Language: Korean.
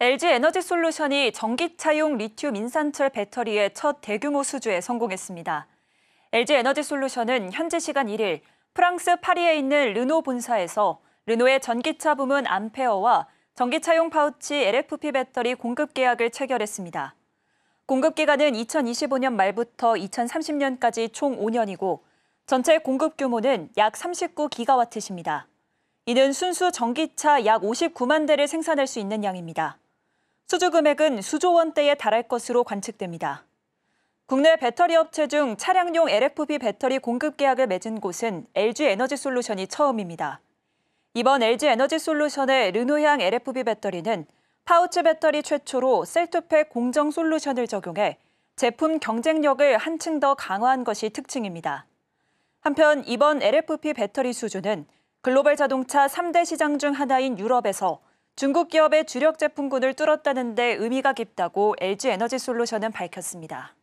LG 에너지 솔루션이 전기차용 리튬 인산철 배터리의 첫 대규모 수주에 성공했습니다. LG 에너지 솔루션은 현지 시간 1일 프랑스 파리에 있는 르노 본사에서 르노의 전기차 부문 암페어와 전기차용 파우치 LFP 배터리 공급 계약을 체결했습니다. 공급 기간은 2025년 말부터 2030년까지 총 5년이고 전체 공급 규모는 약 39기가와트십니다. 이는 순수 전기차 약 59만 대를 생산할 수 있는 양입니다. 수주 금액은 수조 원대에 달할 것으로 관측됩니다. 국내 배터리 업체 중 차량용 LFP 배터리 공급 계약을 맺은 곳은 LG 에너지 솔루션이 처음입니다. 이번 LG 에너지 솔루션의 르노향 LFP 배터리는 파우치 배터리 최초로 셀트팩 공정 솔루션을 적용해 제품 경쟁력을 한층 더 강화한 것이 특징입니다. 한편 이번 LFP 배터리 수준은 글로벌 자동차 3대 시장 중 하나인 유럽에서 중국 기업의 주력 제품군을 뚫었다는데 의미가 깊다고 LG 에너지 솔루션은 밝혔습니다.